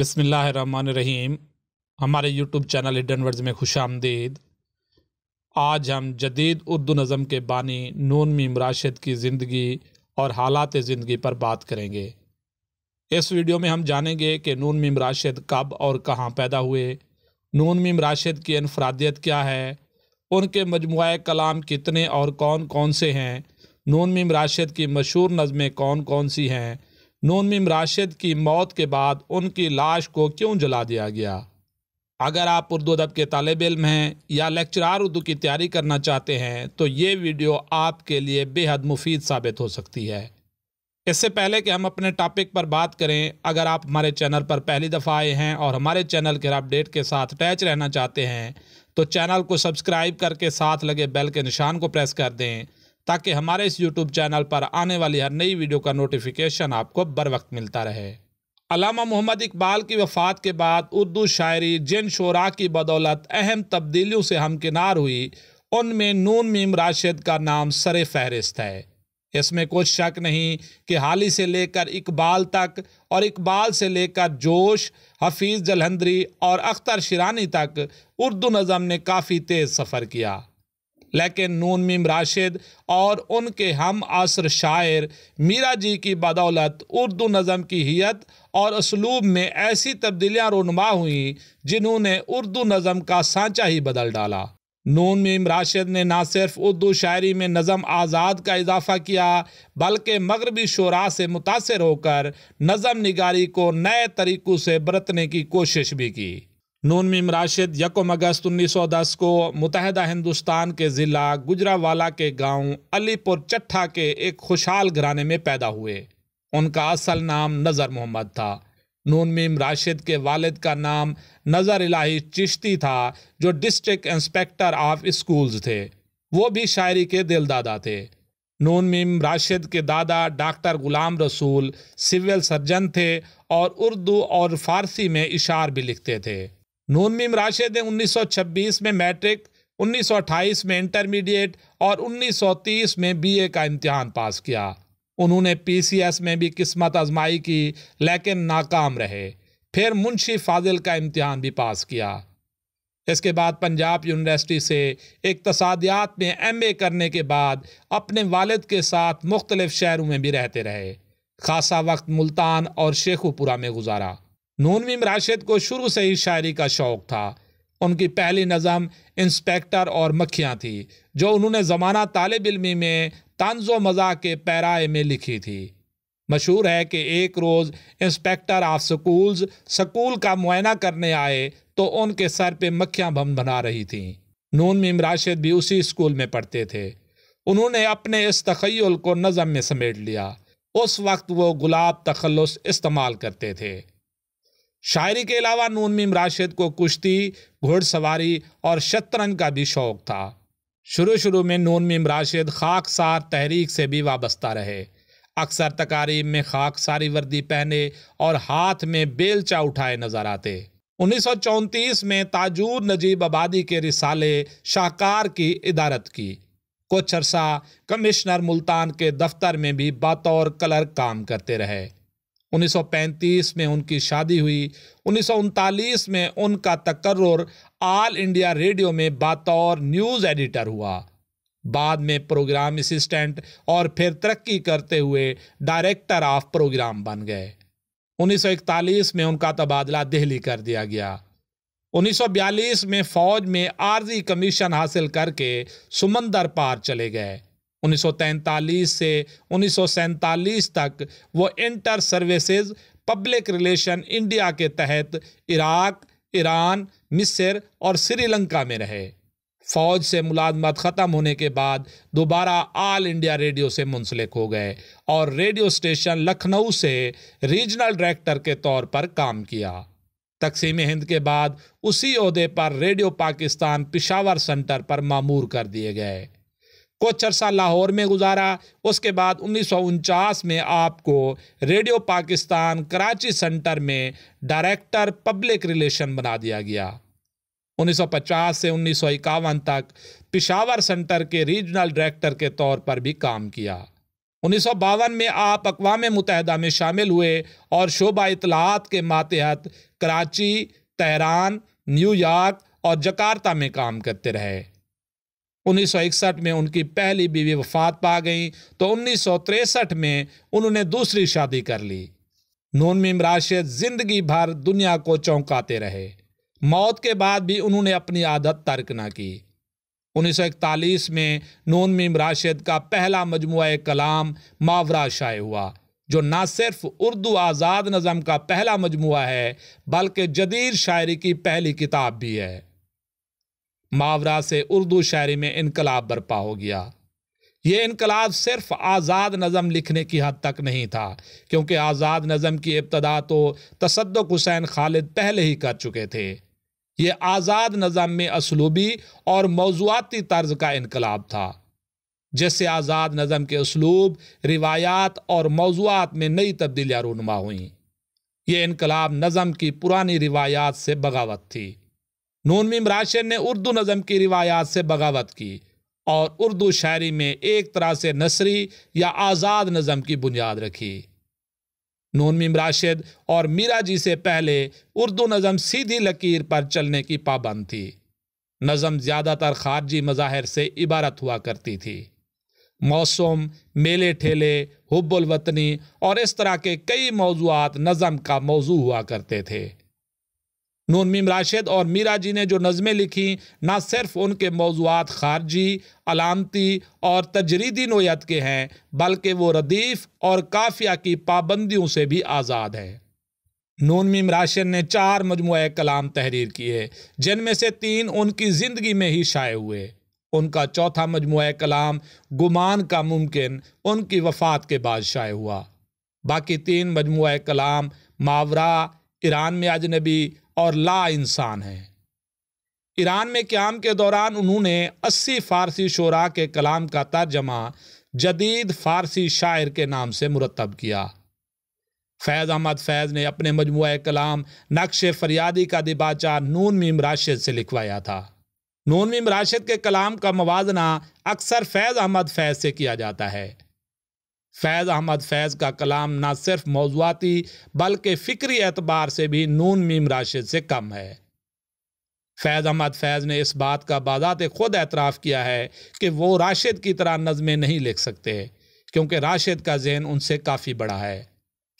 बिसमीम हमारे YouTube channel hidden words में खुश आमदीद आज हम जदीद उर्दू नज़म के बानी नून मीम राशिद की ज़िंदगी और हालात ज़िंदगी पर बात करेंगे इस वीडियो में हम जानेंगे कि नून मीम राशिद कब और कहाँ पैदा हुए नून मीम राशिद की इनफरादियत क्या है उनके मजमू कलाम कितने और कौन कौन से हैं नून मीम राशिद की मशहूर नज़में कौन कौन सी हैं नूनमिम राशिद की मौत के बाद उनकी लाश को क्यों जला दिया गया अगर आप उर्दू अदब के तालब इम हैं या लेक्चरार उर्दू की तैयारी करना चाहते हैं तो ये वीडियो आपके लिए बेहद मुफीद साबित हो सकती है इससे पहले कि हम अपने टॉपिक पर बात करें अगर आप हमारे चैनल पर पहली दफ़ा आए हैं और हमारे चैनल के अपडेट के साथ अटैच रहना चाहते हैं तो चैनल को सब्सक्राइब करके साथ लगे बेल के निशान को प्रेस कर दें ताकि हमारे इस यूट्यूब चैनल पर आने वाली हर नई वीडियो का नोटिफिकेशन आपको बर वक्त मिलता रहे अलामा मोहम्मद इकबाल की वफ़ात के बाद उर्दू शायरी जिन शरा की बदौलत अहम तब्दीलियों से हमकिनार हुई उनमें नून मीम राशिद का नाम सर फहरिस्त है इसमें कुछ शक नहीं कि हाल ही से लेकर इकबाल तक और इकबाल से लेकर जोश हफीज़ जलहंदरी और अख्तर शिरानी तक उर्दू नज़म ने काफ़ी तेज़ सफ़र किया लेकिन नून मीम राशिद और उनके हम असर शायर मीरा जी की बदौलत उर्दू नज़म की हियत और उसलूब में ऐसी तब्दीलियाँ रुनमा हुई जिन्होंने उर्दू नज़म का सांचा ही बदल डाला नून मीम राशिद ने ना सिर्फ उर्दू शायरी में नज़म आज़ाद का इजाफ़ा किया बल्कि मगरबी शुरा से मुतासर होकर नज़म निगारी को नए तरीक़ों से बरतने की कोशिश भी की नून मीम राशिद यकम अगस्त 1910 को मुतहदा हिंदुस्तान के ज़िला गुजरावाला के गांव अलीपुर चट्ठा के एक खुशहाल घराने में पैदा हुए उनका असल नाम नज़र मोहम्मद था नून मीम राशिद के वालिद का नाम नज़र इलाही चिश्ती था जो डिस्ट्रिक्ट इंस्पेक्टर ऑफ स्कूल्स थे वो भी शायरी के दिलदादा थे नून मीम राशिद के दादा डॉक्टर गुलाम रसूल सिविल सर्जन थे और उर्दू और फारसी में इशार भी लिखते थे नून मीम राशिद ने 1926 में मैट्रिक 1928 में इंटरमीडिएट और 1930 में बीए का इम्तहान पास किया उन्होंने पीसीएस में भी किस्मत आजमाई की लेकिन नाकाम रहे फिर मुंशी फाजिल का इम्तहान भी पास किया इसके बाद पंजाब यूनिवर्सिटी से इकतसादियात में एमए करने के बाद अपने वालिद के साथ मुख्तलिफ शहरों में भी रहते रहे खासा वक्त मुल्तान और शेखुपुरा में गुजारा नूनवीम राशिद को शुरू से ही शायरी का शौक़ था उनकी पहली नज़म इंस्पेक्टर और मक्खियाँ थी जो उन्होंने ज़माना तालब इलमी में तंजो मजा के पैराए में लिखी थी मशहूर है कि एक रोज़ इंस्पेक्टर ऑफ स्कूल्स स्कूल का मुआयना करने आए तो उनके सर पे मक्खियाँ भम बना रही थीं नून मीम राशिद भी उसी स्कूल में पढ़ते थे उन्होंने अपने इस तखयल को नज़म में समेट लिया उस वक्त वो गुलाब तखलस इस्तेमाल करते थे शायरी के अलावा नून मीम राशिद को कुश्ती घुड़सवारी और शतरंज का भी शौक था शुरू शुरू में नून मीम राशिद खाकसार तहरीक से भी वाबस्ता रहे अक्सर तकारीब में खाकसारी वर्दी पहने और हाथ में बेलचा उठाए नजर आते 1934 में ताजूर नजीब आबादी के रिसाले शाहकार की इदारत की कुछ अरसा कमिश्नर मुल्तान के दफ्तर में भी बतौर कलर काम करते रहे 1935 में उनकी शादी हुई उन्नीस में उनका तकर्र ऑल इंडिया रेडियो में बतौर न्यूज़ एडिटर हुआ बाद में प्रोग्राम असिस्टेंट और फिर तरक्की करते हुए डायरेक्टर ऑफ प्रोग्राम बन गए 1941 में उनका तबादला दिल्ली कर दिया गया 1942 में फौज में आर्जी कमीशन हासिल करके सुमंदर पार चले गए 1943 से उन्नीस तक वो inter services public relation India के तहत इराक ईरान मिस्र और श्रीलंका में रहे फ़ौज से मुलाजमत ख़त्म होने के बाद दोबारा आल इंडिया रेडियो से मुंसलिक हो गए और रेडियो स्टेशन लखनऊ से रीजनल डायरेक्टर के तौर पर काम किया तकसीम हिंद के बाद उसी अहदे पर रेडियो पाकिस्तान पिशावर सेंटर पर मामूर कर दिए गए कुछ अरसा लाहौर में गुजारा उसके बाद उन्नीस में आपको रेडियो पाकिस्तान कराची सेंटर में डायरेक्टर पब्लिक रिलेशन बना दिया गया 1950 से उन्नीस तक पिशावर सेंटर के रीजनल डायरेक्टर के तौर पर भी काम किया उन्नीस में आप अकवा मुतहदा में शामिल हुए और शोबा इतलात के मातहत कराची तहरान न्यूयॉर्क और जकार्ता में काम करते रहे 1961 में उनकी पहली बीवी वफात पा गई तो उन्नीस में उन्होंने दूसरी शादी कर ली नून में राशिद जिंदगी भर दुनिया को चौंकाते रहे मौत के बाद भी उन्होंने अपनी आदत तर्क ना की 1941 में नून मीम राशिद का पहला मजमू कलाम मावरा शाये हुआ जो न सिर्फ उर्दू आज़ाद नज़म का पहला मजमु है बल्कि जदीर शायरी की पहली किताब भी है मावरा से उर्दू शायरी में इनकलाब बरपा हो गया ये इनकलाब सिर्फ आज़ाद नज़म लिखने की हद तक नहीं था क्योंकि आज़ाद नज़म की इब्तदा तो तसदक हुसैन खालिद पहले ही कर चुके थे ये आज़ाद नज़म में असलूबी और मौजूदी तर्ज का इनकलाब था जिससे आज़ाद नज़म के उसलूब रिवायात और मौजूद में नई तब्दीलियाँ रूनमा हुई ये इनकलाब नज़म की पुरानी रिवायात से बगावत थी नूनवी राशिद ने उर्दू नज़म की रिवायात से बगावत की और उर्दू शायरी में एक तरह से नसरी या आज़ाद नज़म की बुनियाद रखी नूनमीम राशिद और मीरा जी से पहले उर्दू नज़म सीधी लकीर पर चलने की पाबंद थी नज़म ज़्यादातर खारजी मज़ाहिर से इबारत हुआ करती थी मौसम मेले ठेले हुब्बुलवतनी और इस तरह के कई मौजूद नज़म का मौजू हुआ करते थे नून मीम राशिद और मीरा जी ने जो नज़में लिखीं ना सिर्फ उनके मौजूद खारजी अलामती और तजरीदी नोयत के हैं बल्कि वो रदीफ़ और काफिया की पाबंदियों से भी आज़ाद है नून मीम राशिद ने चार मजमू कलाम तहरीर किए जिनमें से तीन उनकी ज़िंदगी में ही शाये हुए उनका चौथा मजमू कलाम गुमान का मुमकिन उनकी वफ़ात के बाद शाये हुआ बाकी तीन मजमू कलाम मावरा ईरान में अजनबी और ला इंसान है ईरान में क्याम के दौरान उन्होंने 80 फारसी शोरा के कलाम का तर्जमा जदीद फारसी शायर के नाम से मुरतब किया फैज़ अहमद फैज़ ने अपने मजमू कलाम नक्श फरियादी का दिबाचा नून मीम राशिद से लिखवाया था नून मीम राशिद के कलाम का मवाजना अक्सर फैज़ अहमद फैज़ से किया जाता है फैज़ अहमद फैज़ का कलाम न सिर्फ मौजूदी बल्कि फ़िक्री एतबार से भी नून मीम राशिद से कम है फैज़ अहमद फैज़ ने इस बात का बाज़ात खुद एतराफ़ किया है कि वो राशिद की तरह नज़में नहीं लिख सकते क्योंकि राशिद का जहन उनसे काफ़ी बड़ा है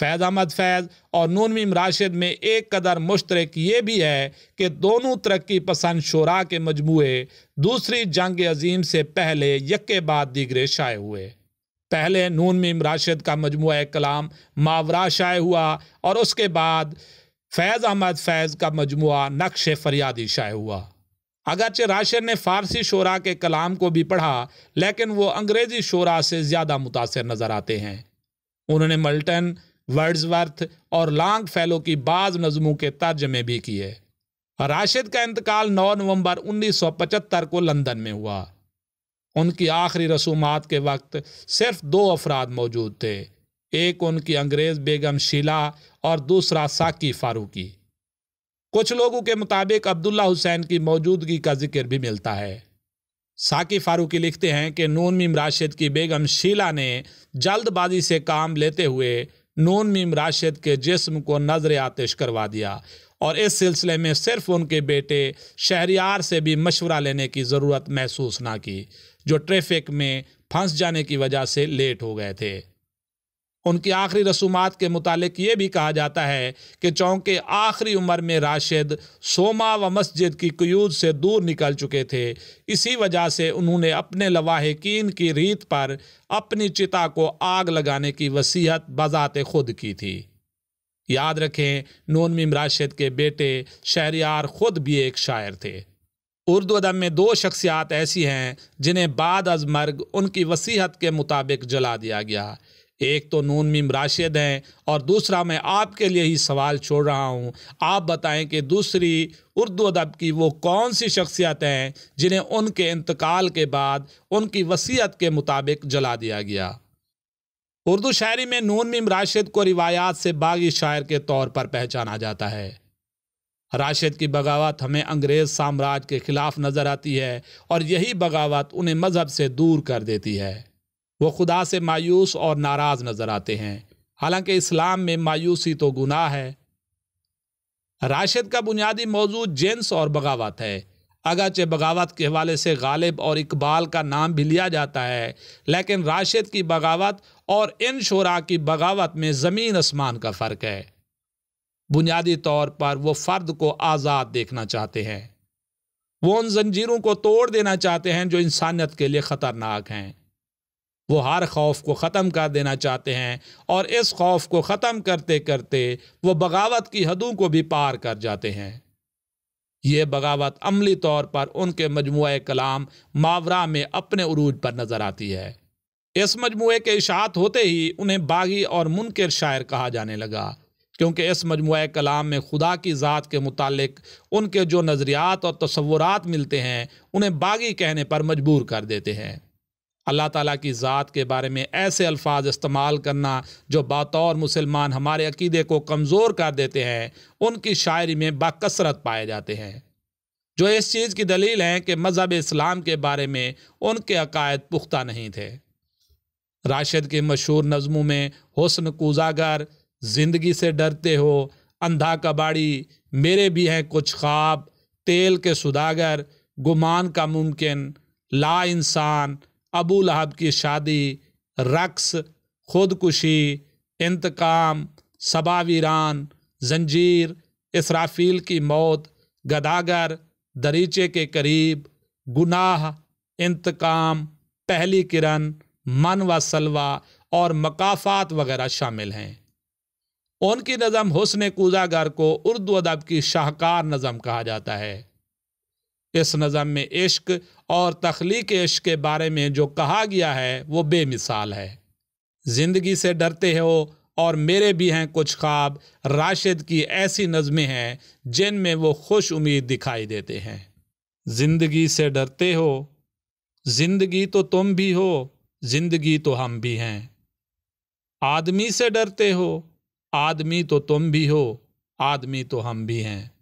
फैज़ अहमद फैज़ और नून मीम राशिद में एक कदर मुश्तरक ये भी है कि दोनों तरक्की पसंद शुरा के मजमू दूसरी जंग अजीम से पहले यके बाद दिगरे शाये हुए पहले नून मीम राशिद का मजमू कलाम मावरा शाये हुआ और उसके बाद फैज़ अहमद फैज़ का मजमू नक्श फरियादी शाये हुआ अगरचे राशिद ने फ़ारसी शोरा के कलाम को भी पढ़ा लेकिन वो अंग्रेज़ी शोरा से ज़्यादा मुतासर नज़र आते हैं उन्होंने मल्टन वर्ड्सवर्थ और लांग फैलो की बाज़ नज़मों के तर्जमे भी किए राशिद का इंतकाल 9 नवंबर 1975 को लंदन में हुआ उनकी आखिरी रसूमात के वक्त सिर्फ दो अफराद मौजूद थे एक उनकी अंग्रेज़ बेगम शीला और दूसरा साकी फारूकी कुछ लोगों के मुताबिक अब्दुल्ला हुसैन की मौजूदगी का जिक्र भी मिलता है साकी फारूकी लिखते हैं कि नून मीम राशिद की बेगम शीला ने जल्दबाजी से काम लेते हुए नून मीम राशिद के जिस्म को नजर आतिश करवा दिया और इस सिलसिले में सिर्फ उनके बेटे शहरियार से भी मशवरा लेने की ज़रूरत महसूस ना की जो ट्रैफिक में फंस जाने की वजह से लेट हो गए थे उनकी आखिरी रसूमात के मुतालिक ये भी कहा जाता है कि चौंके आखिरी उम्र में राशिद सोमा व मस्जिद की क्यूज से दूर निकल चुके थे इसी वजह से उन्होंने अपने लवाहकिन की रीत पर अपनी चिता को आग लगाने की वसीहत बजात खुद की थी याद रखें नून मीम राशिद के बेटे शहरियार खुद भी एक शायर थे उर्दू अदब में दो शख्सियात ऐसी हैं जिन्हें बाद अज मर्ग उनकी वसीहत के मुताबिक जला दिया गया एक तो नून मीम राशिद हैं और दूसरा मैं आपके लिए ही सवाल छोड़ रहा हूँ आप बताएं कि दूसरी उर्दू अदब की वो कौन सी शख्सियत हैं जिन्हें उनके इंतकाल के बाद उनकी वसीयत के मुताबिक जला दिया गया उर्दू शायरी में नून मीम राशिद को रिवायात से बागी शायर के तौर पर पहचाना जाता है राशिद की बगावत हमें अंग्रेज़ साम्राज्य के ख़िलाफ़ नज़र आती है और यही बगावत उन्हें मज़हब से दूर कर देती है वो खुदा से मायूस और नाराज़ नज़र आते हैं हालांकि इस्लाम में मायूसी तो गुनाह है राशिद का बुनियादी मौजूद जेंस और बगावत है अगरचे बगावत के हवाले से गालिब और इकबाल का नाम भी लिया जाता है लेकिन राशिद की बगावत और इन शुरा की बगावत में ज़मीन आसमान का फ़र्क है बुनियादी तौर पर वो फ़र्द को आज़ाद देखना चाहते हैं वो उन जंजीरों को तोड़ देना चाहते हैं जो इंसानियत के लिए ख़तरनाक हैं वो हर खौफ को ख़त्म कर देना चाहते हैं और इस खौफ को ख़त्म करते करते वो बगावत की हदों को भी पार कर जाते हैं ये बगावत अमली तौर पर उनके मजमू कलाम मावरा में अपने अरूज पर नज़र आती है इस मजमु के इशात होते ही उन्हें बागी और मुनकर शायर कहा जाने लगा क्योंकि इस मजमू कलाम में खुदा की ज़ात के मुतालिक उनके जो नज़रियात और तस्वुरात मिलते हैं उन्हें बागी कहने पर मजबूर कर देते हैं अल्लाह ताला की ज़ात के बारे में ऐसे अल्फाज इस्तेमाल करना जो बतौर मुसलमान हमारे अकीदे को कमज़ोर कर देते हैं उनकी शायरी में बकसरत पाए जाते हैं जो इस चीज़ की दलील हैं कि मज़हब इस्लाम के बारे में उनके अकायद पुख्ता नहीं थे राशिद के मशहूर नज़मों में हसन कुजागर ज़िंदगी से डरते हो अंधा कबाड़ी मेरे भी हैं कुछ ख्वाब तेल के सुदागर गुमान का मुमकिन ला इंसान अबू लहब की शादी रक्स खुदकुशी इंतकाम सबावीरान जंजीर इसराफील की मौत गदागर दरीचे के करीब गुनाह इंतकाम पहली किरण मन व सलवा और मकाफात वगैरह शामिल हैं उनकी नज़म हुसन कूजागर को उर्दू अदब की शाहकार नज़म कहा जाता है इस नज़म में इश्क और तख्लीक इश्क के बारे में जो कहा गया है वो बेमिसाल है ज़िंदगी से डरते हो और मेरे भी हैं कुछ ख्वाब राशिद की ऐसी नज़में हैं जिनमें वो खुश उम्मीद दिखाई देते हैं ज़िंदगी से डरते हो ज़िंदगी तो तुम भी हो ज़िंदगी तो हम भी हैं आदमी से डरते हो आदमी तो तुम भी हो आदमी तो हम भी हैं